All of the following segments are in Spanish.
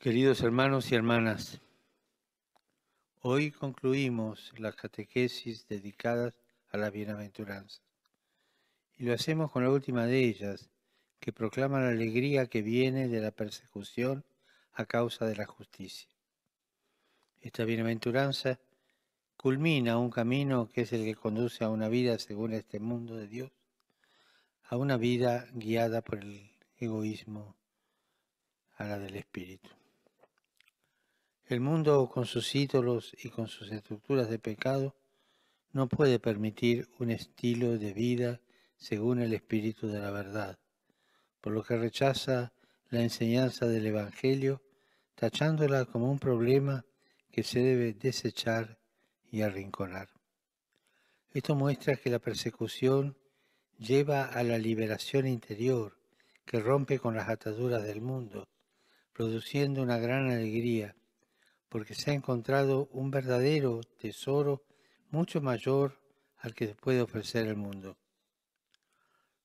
Queridos hermanos y hermanas, hoy concluimos las catequesis dedicadas a la Bienaventuranza. y lo hacemos con la última de ellas, que proclama la alegría que viene de la persecución a causa de la justicia. Esta bienaventuranza culmina un camino que es el que conduce a una vida según este mundo de Dios, a una vida guiada por el egoísmo, a la del Espíritu. El mundo con sus ídolos y con sus estructuras de pecado no puede permitir un estilo de vida según el espíritu de la verdad, por lo que rechaza la enseñanza del Evangelio, tachándola como un problema que se debe desechar y arrinconar. Esto muestra que la persecución lleva a la liberación interior, que rompe con las ataduras del mundo, produciendo una gran alegría porque se ha encontrado un verdadero tesoro mucho mayor al que puede ofrecer el mundo.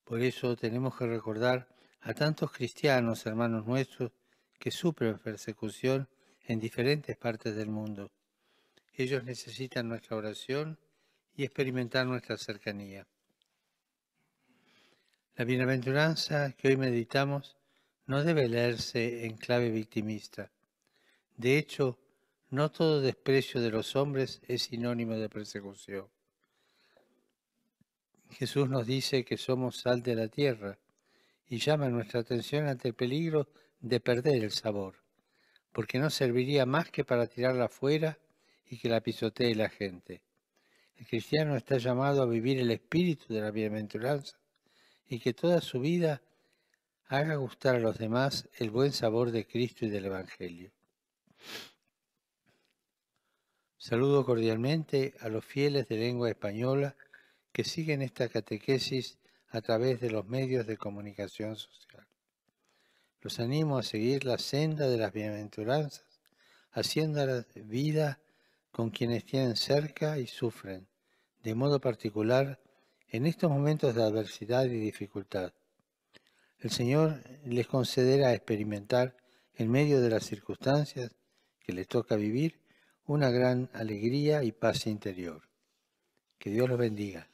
Por eso tenemos que recordar a tantos cristianos, hermanos nuestros, que sufren persecución en diferentes partes del mundo. Ellos necesitan nuestra oración y experimentar nuestra cercanía. La bienaventuranza que hoy meditamos no debe leerse en clave victimista. De hecho, no todo desprecio de los hombres es sinónimo de persecución. Jesús nos dice que somos sal de la tierra y llama nuestra atención ante el peligro de perder el sabor, porque no serviría más que para tirarla afuera y que la pisotee la gente. El cristiano está llamado a vivir el espíritu de la bienaventuranza y que toda su vida haga gustar a los demás el buen sabor de Cristo y del Evangelio. Saludo cordialmente a los fieles de lengua española que siguen esta catequesis a través de los medios de comunicación social. Los animo a seguir la senda de las bienaventuranzas, haciendo la vida con quienes tienen cerca y sufren, de modo particular en estos momentos de adversidad y dificultad. El Señor les concederá experimentar en medio de las circunstancias que les toca vivir una gran alegría y paz interior. Que Dios los bendiga.